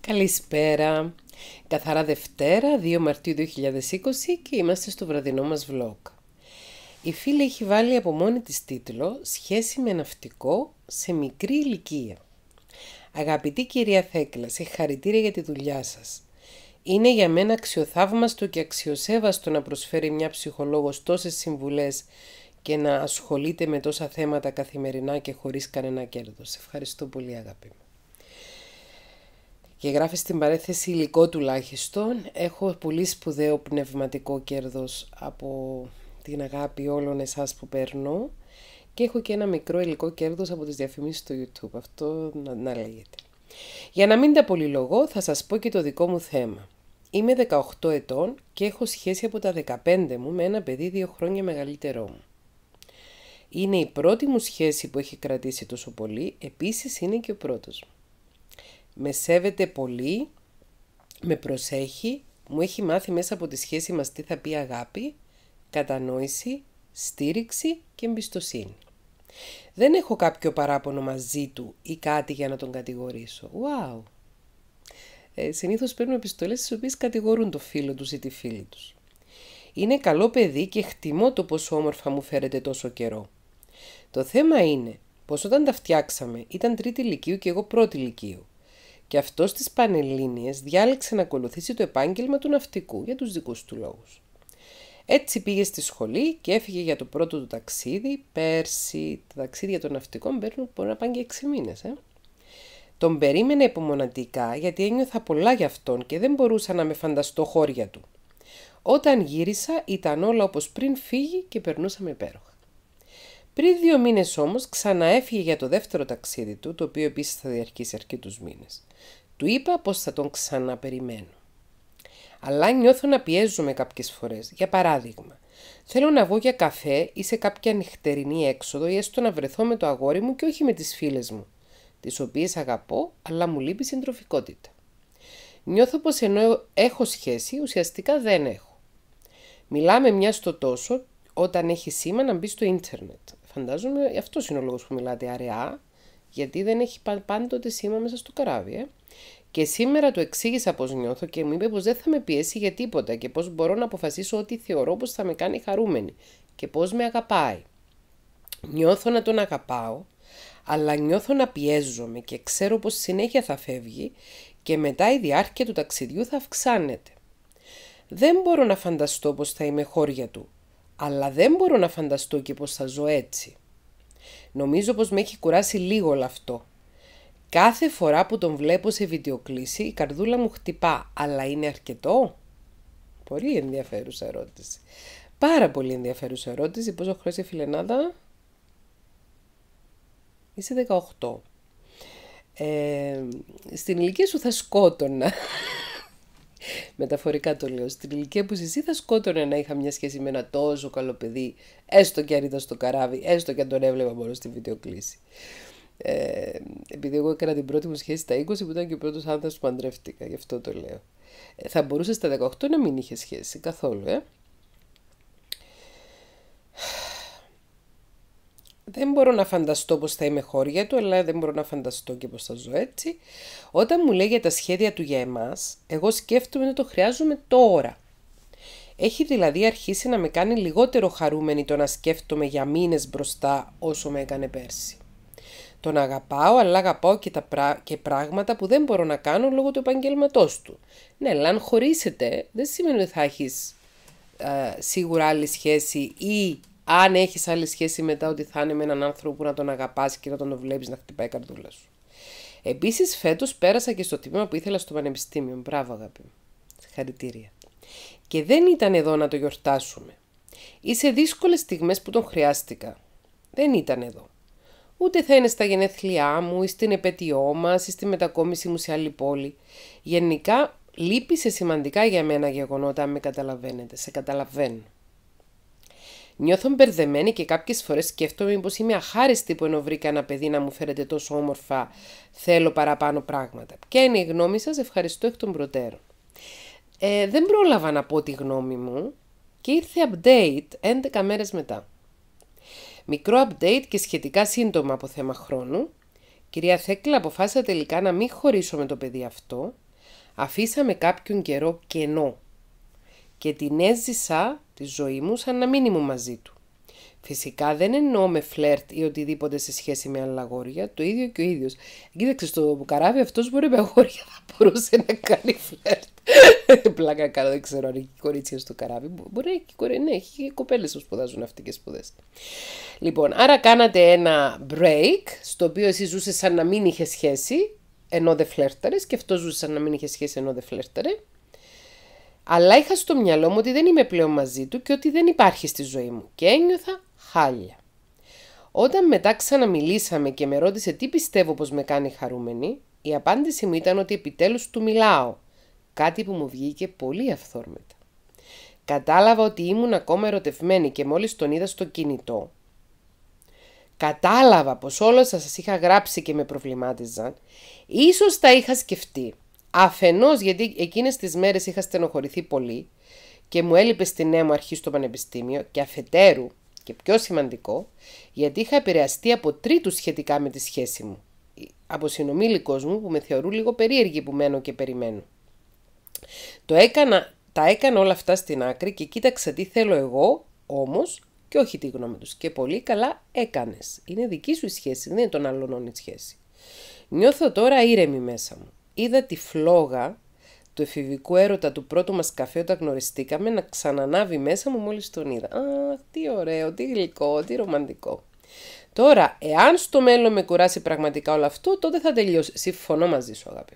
Καλησπέρα. Καθαρά Δευτέρα, 2 Μαρτίου 2020 και είμαστε στο βραδινό μας vlog. Η φίλη έχει βάλει από μόνη της τίτλο «Σχέση με ναυτικό σε μικρή ηλικία». Αγαπητή κυρία Θέκλα, συγχαρητήρια για τη δουλειά σας. Είναι για μένα αξιοθαύμαστο και αξιοσέβαστο να προσφέρει μια ψυχολόγος τόσες συμβουλές και να ασχολείται με τόσα θέματα καθημερινά και χωρίς κανένα κέρδος. Ευχαριστώ πολύ αγάπη και γράφει στην παρέθεση υλικό τουλάχιστον, έχω πολύ σπουδαίο πνευματικό κέρδος από την αγάπη όλων εσάς που παίρνω και έχω και ένα μικρό υλικό κέρδος από τις διαφημίσεις του YouTube. Αυτό να, να λέγεται. Για να μην τα πολυλογώ θα σας πω και το δικό μου θέμα. Είμαι 18 ετών και έχω σχέση από τα 15 μου με ένα παιδί δύο χρόνια μεγαλύτερό μου. Είναι η πρώτη μου σχέση που έχει κρατήσει τόσο πολύ, επίσης είναι και ο πρώτος μου με σέβεται πολύ, με προσέχει, μου έχει μάθει μέσα από τη σχέση μας τι θα πει αγάπη, κατανόηση, στήριξη και εμπιστοσύνη. Δεν έχω κάποιο παράπονο μαζί του ή κάτι για να τον κατηγορήσω. Wow! Ε, συνήθως παίρνουμε επιστολές στις οποίες κατηγορούν το φίλο τους ή τη φίλη τους. Είναι καλό παιδί και χτιμώ το πόσο όμορφα μου φέρεται τόσο καιρό. Το θέμα είναι πως όταν τα φτιάξαμε ήταν τρίτη ηλικίου και εγώ πρώτη ηλικίου και αυτός στις Πανελλήνιες διάλεξε να ακολουθήσει το επάγγελμα του ναυτικού για τους δικούς του λόγους. Έτσι πήγε στη σχολή και έφυγε για το πρώτο του ταξίδι πέρσι. Τα ταξίδια των ναυτικών παίρνουν μπορεί να πάνε και 6 μήνες, ε? Τον περίμενε υπομονατικά γιατί ένιωθα πολλά για αυτόν και δεν μπορούσα να με φανταστώ χώρια του. Όταν γύρισα ήταν όλα όπως πριν φύγει και περνούσαμε υπέροχα. Πριν δύο μήνες όμως έφυγε για το δεύτερο ταξίδι του, το οποίο επίσης θα διαρκήσει αρκετούς μήνες. Του είπα πως θα τον ξαναπεριμένω. Αλλά νιώθω να πιέζομαι κάποιες φορές. Για παράδειγμα, θέλω να βγω για καφέ ή σε κάποια νυχτερινή έξοδο ή έστω να βρεθώ με το αγόρι μου και όχι με τις φίλες μου, τις οποίες αγαπώ, αλλά μου λείπει συντροφικότητα. Νιώθω πως ενώ έχω σχέση, ουσιαστικά δεν έχω. Μιλάμε μιας στο τόσο όταν έχει σήμα να μπει στο ίντερνετ. Φαντάζομαι αυτός είναι ο λόγος που μιλάτε αραιά, γιατί δεν έχει πάντοτε σήμα μέσα στο καράβι. Ε. Και σήμερα του εξήγησα πώς νιώθω και μου είπε πως δεν θα με πιέσει για τίποτα και πώ μπορώ να αποφασίσω ότι θεωρώ πως θα με κάνει χαρούμενη και πώ με αγαπάει. Νιώθω να τον αγαπάω, αλλά νιώθω να πιέζομαι και ξέρω πως συνέχεια θα φεύγει και μετά η διάρκεια του ταξιδιού θα αυξάνεται. Δεν μπορώ να φανταστώ πως θα είμαι χώρια του αλλά δεν μπορώ να φανταστώ και πως θα ζω έτσι. Νομίζω πως με έχει κουράσει λίγο όλο αυτό. Κάθε φορά που τον βλέπω σε βιντεοκλήση η καρδούλα μου χτυπά, αλλά είναι αρκετό. Πολύ ενδιαφέρουσα ερώτηση. Πάρα πολύ ενδιαφέρουσα ερώτηση. Πόσο χρόνια είσαι φιλενάδα? Είσαι 18. Ε, στην ηλικία σου θα σκότωνα. Μεταφορικά το λέω. Στην ηλικία που εσύ θα να είχα μια σχέση με ένα τόσο καλό παιδί, έστω και αν είδα στο καράβι, έστω και αν τον έβλεπα μόνο στη βιντεοκλήση. Ε, επειδή εγώ έκανα την πρώτη μου σχέση στα 20 που ήταν και ο πρώτος άνθρωπος που παντρεύτηκα, γι' αυτό το λέω. Ε, θα μπορούσε στα 18 να μην είχε σχέση καθόλου, ε. δεν μπορώ να φανταστώ πως θα είμαι χώρια του, αλλά δεν μπορώ να φανταστώ και πως θα ζω έτσι. Όταν μου λέει για τα σχέδια του για εμάς, εγώ σκέφτομαι να το χρειάζομαι τώρα. Έχει δηλαδή αρχίσει να με κάνει λιγότερο χαρούμενη το να σκέφτομαι για μήνες μπροστά όσο με έκανε πέρσι. Τον αγαπάω, αλλά αγαπάω και, τα και πράγματα που δεν μπορώ να κάνω λόγω του επαγγελματό του. Ναι, αλλά αν χωρίσετε, δεν σημαίνει ότι θα έχεις ε, σίγουρα άλλη σχέση ή αν έχεις άλλη σχέση μετά ότι θα είναι με έναν άνθρωπο που να τον αγαπάς και να τον βλέπεις να χτυπάει η καρδούλα σου. Επίσης φέτος πέρασα και στο τμήμα που ήθελα στο πανεπιστήμιο. Μπράβο αγάπη. Χαρητήρια. Και δεν ήταν εδώ να το γιορτάσουμε. Ή σε δύσκολες στιγμές που τον χρειάστηκα. Δεν ήταν εδώ. Ούτε θα είναι στα γενέθλιά μου ή στην επέτειό μας ή στη μετακόμιση μου σε άλλη πόλη. Γενικά λείπει σε σημαντικά για μένα γεγονότα, αν με καταλαβαίνετε. Σε καταλαβαίνω. Νιώθω μπερδεμένη και κάποιες φορές σκέφτομαι πως είμαι αχάριστη που ενώ βρήκα ένα παιδί να μου φέρετε τόσο όμορφα. Θέλω παραπάνω πράγματα. Ποια είναι η γνώμη σας, ευχαριστώ εκ των προτέρων. Ε, δεν πρόλαβα να πω τη γνώμη μου και ήρθε update 11 μέρες μετά. Μικρό update και σχετικά σύντομα από θέμα χρόνου. Κυρία Θέκλα, αποφάσισα τελικά να μην χωρίσω με το παιδί αυτό. Αφήσαμε κάποιον καιρό κενό και την έζησα τη ζωή μου σαν να μην ήμουν μαζί του. Φυσικά δεν εννοώ με φλερτ ή οτιδήποτε σε σχέση με άλλα αγόρια, το ίδιο και ο ίδιος. Κοίταξε στο καράβι, αυτός μπορεί με αγόρια να μπορούσε να κάνει φλερτ. Πλάκα κάνω, δεν ξέρω αν έχει κορίτσια στο καράβι. Μπορεί έχει κορίτσια, ναι, έχει κοπέλες που σπουδάζουν και σπουδές. Λοιπόν, άρα κάνατε ένα break, στο οποίο εσύ ζούσες σαν να μην είχες σχέση, ενώ δεν φλερταρες, και αυτό ζούσε σαν να μην είχε σχέση, ενώ δεν φλερταρε. Αλλά είχα στο μυαλό μου ότι δεν είμαι πλέον μαζί του και ότι δεν υπάρχει στη ζωή μου και ένιωθα χάλια. Όταν μετά ξαναμιλήσαμε και με ρώτησε τι πιστεύω πως με κάνει χαρούμενη, η απάντηση μου ήταν ότι επιτέλους του μιλάω, κάτι που μου βγήκε πολύ αυθόρμητα. Κατάλαβα ότι ήμουν ακόμα ερωτευμένη και μόλις τον είδα στο κινητό. Κατάλαβα πως όλα σας είχα γράψει και με προβλημάτιζαν, ίσως τα είχα σκεφτεί Αφενός γιατί εκείνες τις μέρες είχα στενοχωρηθεί πολύ και μου έλειπε στη νέα μου αρχή στο πανεπιστήμιο και αφετέρου και πιο σημαντικό γιατί είχα επηρεαστεί από τρίτους σχετικά με τη σχέση μου. Ε, από συνομήλικος μου που με θεωρούν λίγο περίεργη που μένω και περιμένω. Το έκανα, τα έκανα όλα αυτά στην άκρη και κοίταξα τι θέλω εγώ όμως και όχι τη γνώμη τους. Και πολύ καλά έκανες. Είναι δική σου η σχέση, δεν είναι των άλλων η σχέση. Νιώθω τώρα ήρεμη μέσα μου είδα τη φλόγα του εφηβικού έρωτα του πρώτου μας καφέ όταν γνωριστήκαμε να ξανανάβει μέσα μου μόλις τον είδα. Αχ, τι ωραίο, τι γλυκό, τι ρομαντικό. Τώρα, εάν στο μέλλον με κουράσει πραγματικά όλο αυτό, τότε θα τελειώσει. Συμφωνώ μαζί σου, αγάπη.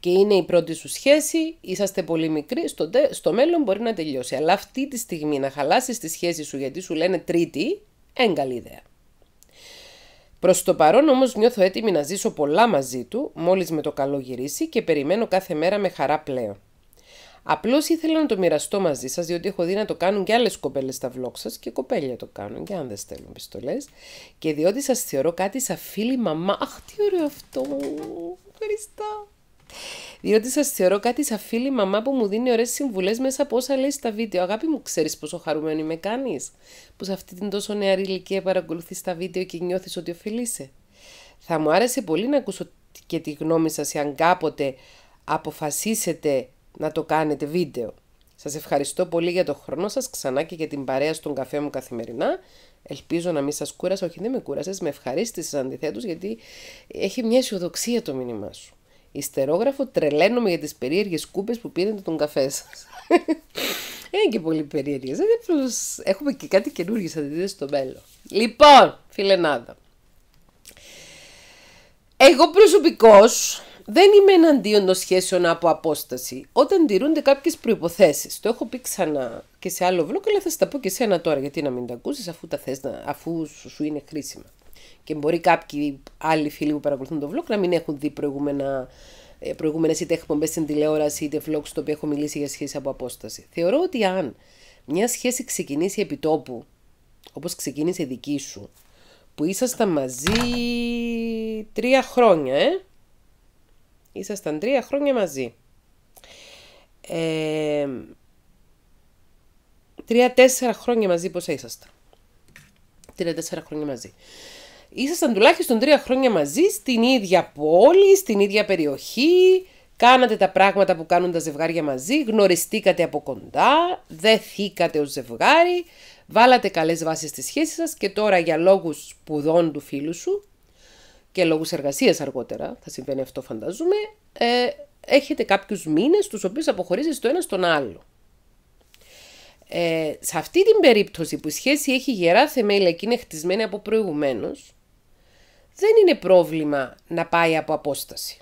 Και είναι η πρώτη σου σχέση, είσαστε πολύ μικροί, στο, τε, στο μέλλον μπορεί να τελειώσει. Αλλά αυτή τη στιγμή να χαλάσεις τη σχέση σου γιατί σου λένε τρίτη, έγκαλη ιδέα. Προς το παρόν όμως νιώθω έτοιμη να ζήσω πολλά μαζί του, μόλις με το καλό γυρίσει και περιμένω κάθε μέρα με χαρά πλέον. Απλώς ήθελα να το μοιραστώ μαζί σας, διότι έχω δει να το κάνουν και άλλες κοπέλες στα vlog σας και κοπέλια το κάνουν και αν δεν στέλνουν πιστολέ. Και διότι σας θεωρώ κάτι σαν φίλη μαμά. Αχ, τι ωραίο αυτό! Ευχαριστώ! Διότι σας θεωρώ κάτι σαν φίλη μαμά που μου δίνει ωραίες συμβουλές μέσα από όσα λέει στα βίντεο. Αγάπη μου, ξέρεις πόσο χαρούμενη με κάνεις, που σε αυτή την τόσο νεαρή ηλικία παρακολουθείς τα βίντεο και νιώθεις ότι ωφελείσαι. Θα μου άρεσε πολύ να ακούσω και τη γνώμη σας, εάν κάποτε αποφασίσετε να το κάνετε βίντεο. Σας ευχαριστώ πολύ για το χρόνο σας ξανά και για την παρέα στον καφέ μου καθημερινά. Ελπίζω να μην σας κούρασα, όχι δεν με κούρασες, με ευχαρίστησες αντιθέτως, γιατί έχει μια αισιοδοξία το μήνυμά σου. Ιστερόγραφο, τρελαίνομαι για τις περίεργες κούπες που πήρατε τον καφέ σας. Είναι και πολύ περίεργες. Έχουμε και κάτι καινούργιο, θα τη δείτε στο μέλλον. Λοιπόν, φιλενάδα. Εγώ προσωπικώς δεν είμαι εναντίον των σχέσεων από απόσταση όταν τηρούνται κάποιες προποθέσει. Το έχω πει ξανά και σε άλλο βλόκο, αλλά θα τα πω και σένα τώρα. Γιατί να μην τα ακούσεις αφού, τα θες αφού σου είναι χρήσιμα και μπορεί κάποιοι άλλοι φίλοι που παρακολουθούν το vlog να μην έχουν δει προηγούμενα ε, προηγούμενες είτε εκπομπές στην τηλεόραση είτε vlogs στο οποίο έχω μιλήσει για σχέση από απόσταση. Θεωρώ ότι αν μια σχέση ξεκινήσει επί τόπου, όπως ξεκίνησε η δική σου, που ήσασταν μαζί τρία χρόνια, ε. Ήσασταν τρία χρόνια μαζί. Ε, τρία-τέσσερα χρόνια μαζί, πόσα ήσασταν. Τρία-τέσσερα χρόνια μαζί ήσασταν τουλάχιστον τρία χρόνια μαζί στην ίδια πόλη, στην ίδια περιοχή, κάνατε τα πράγματα που κάνουν τα ζευγάρια μαζί, γνωριστήκατε από κοντά, δεθήκατε ως ζευγάρι, βάλατε καλές βάσεις στη σχέση σας και τώρα για λόγους σπουδών του φίλου σου και λόγους εργασίας αργότερα, θα συμβαίνει αυτό φανταζούμε, ε, έχετε κάποιους μήνες τους οποίους αποχωρίζεις το ένα στον άλλο. Ε, σε αυτή την περίπτωση που η σχέση έχει γερά θεμέλια και είναι χτισμένη από προηγουμένως, δεν είναι πρόβλημα να πάει από απόσταση.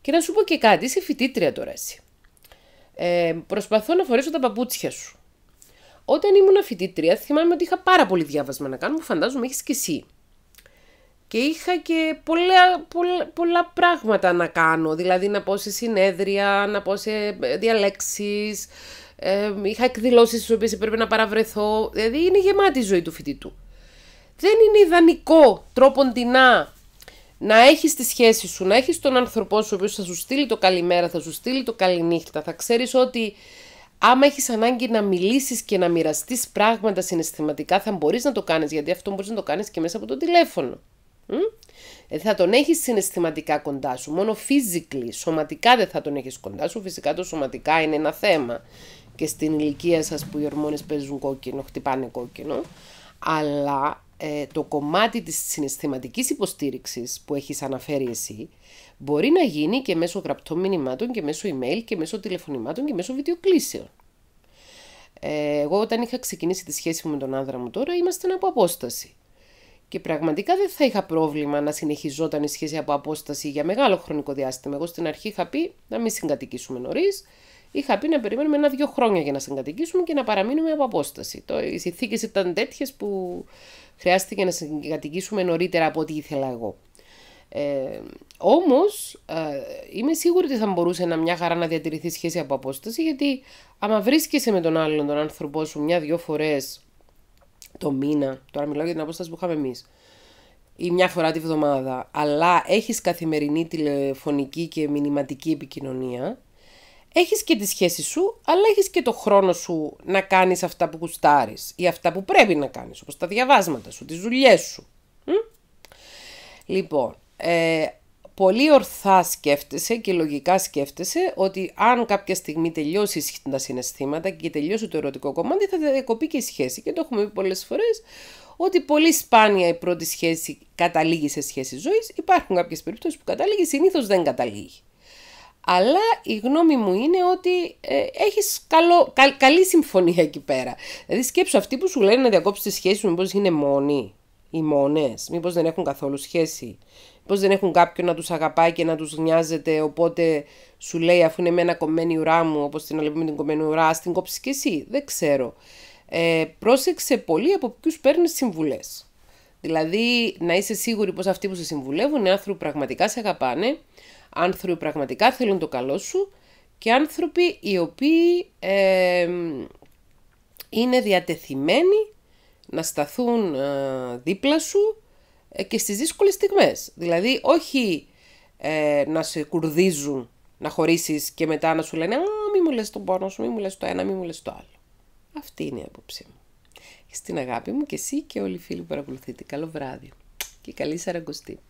Και να σου πω και κάτι, είσαι φοιτήτρια τώρα εσύ. Ε, προσπαθώ να φορέσω τα παπούτσια σου. Όταν ήμουν φοιτήτρια, θυμάμαι ότι είχα πάρα πολύ διάβασμα να κάνω, μου φαντάζομαι έχεις και εσύ. Και είχα και πολλά, πολλά, πράγματα να κάνω, δηλαδή να πω σε συνέδρια, να πω σε ε, διαλέξεις, ε, είχα εκδηλώσεις στις οποίες έπρεπε να παραβρεθώ, δηλαδή είναι γεμάτη η ζωή του φοιτητού δεν είναι ιδανικό τρόποντινά να έχεις τη σχέση σου, να έχεις τον άνθρωπό σου, ο οποίος θα σου στείλει το καλημέρα, θα σου στείλει το καληνύχτα, θα ξέρεις ότι άμα έχεις ανάγκη να μιλήσεις και να μοιραστείς πράγματα συναισθηματικά, θα μπορείς να το κάνεις, γιατί αυτό μπορείς να το κάνεις και μέσα από το τηλέφωνο. Ε, θα τον έχεις συναισθηματικά κοντά σου, μόνο physically, σωματικά δεν θα τον έχεις κοντά σου. Φυσικά το σωματικά είναι ένα θέμα και στην ηλικία σας που οι ορμόνες παίζουν κόκκινο, χτυπάνε κόκκινο, αλλά ε, το κομμάτι της συναισθηματικής υποστήριξης που έχεις αναφέρει εσύ μπορεί να γίνει και μέσω γραπτών μηνυμάτων και μέσω email και μέσω τηλεφωνημάτων και μέσω βιντεοκλήσεων. Ε, εγώ όταν είχα ξεκινήσει τη σχέση μου με τον άνδρα μου τώρα είμαστε από απόσταση. Και πραγματικά δεν θα είχα πρόβλημα να συνεχιζόταν η σχέση από απόσταση για μεγάλο χρονικό διάστημα. Εγώ στην αρχή είχα πει να μην συγκατοικήσουμε νωρίς Είχα πει να περιμένουμε ένα-δύο χρόνια για να συγκατοικήσουμε και να παραμείνουμε από απόσταση. Το, οι συνθήκες ήταν τέτοιες που χρειάστηκε να συγκατοικήσουμε νωρίτερα από ό,τι ήθελα εγώ. Ε, Όμως, ε, είμαι σίγουρη ότι θα μπορούσε μια χαρά να διατηρηθεί σχέση από απόσταση, γιατί άμα βρίσκεσαι με τον άλλον, τον άνθρωπό σου, μια-δύο φορές το μήνα, τώρα μιλάω για την απόσταση που είχαμε εμείς, ή μια φορά τη βδομάδα, αλλά έχεις καθημερινή τηλεφωνική και μηνυματική επικοινωνία, έχεις και τη σχέση σου, αλλά έχεις και το χρόνο σου να κάνεις αυτά που κουστάρεις ή αυτά που πρέπει να κάνεις, όπως τα διαβάσματα σου, τις δουλειές σου. Λοιπόν, ε, πολύ ορθά σκέφτεσαι και λογικά σκέφτεσαι ότι αν κάποια στιγμή τελειώσει τα συναισθήματα και τελειώσει το ερωτικό κομμάτι θα διακοπεί και η σχέση. Και το έχουμε πει πολλές φορές ότι πολύ σπάνια η πρώτη σχέση καταλήγει σε σχέση ζωής. Υπάρχουν κάποιες περιπτώσεις που καταλήγει, συνήθως δεν καταλήγει αλλά η γνώμη μου είναι ότι ε, έχεις καλό, καλή συμφωνία εκεί πέρα. Δηλαδή σκέψου αυτοί που σου λένε να διακόψεις τις σχέση σου, μήπως είναι μόνοι ή μόνες, μήπως δεν έχουν καθόλου σχέση, μήπως δεν έχουν κάποιον να τους αγαπάει και να τους νοιάζεται, οπότε σου λέει αφού είναι με ένα κομμένη ουρά μου, όπως την λέμε με την κομμένη ουρά, ας την κόψεις και εσύ, δεν ξέρω. Ε, πρόσεξε πολύ από ποιους παίρνεις συμβουλές. Δηλαδή να είσαι σίγουρη πως αυτοί που σε συμβουλεύουν είναι άνθρωποι που πραγματικά σε αγαπάνε, άνθρωποι πραγματικά θέλουν το καλό σου και άνθρωποι οι οποίοι είναι διατεθειμένοι να σταθούν ε, δίπλα σου ε, και στις δύσκολες στιγμές. Δηλαδή όχι ε, να σε κουρδίζουν, να χωρίσεις και μετά να σου λένε «Α, μη μου λες τον πόνο σου, μη μου λες το ένα, μη μου λες το άλλο». Αυτή είναι η άποψή μου. Στην αγάπη μου και εσύ και όλοι οι φίλοι που παρακολουθείτε. Καλό βράδυ και καλή σαραγκοστή.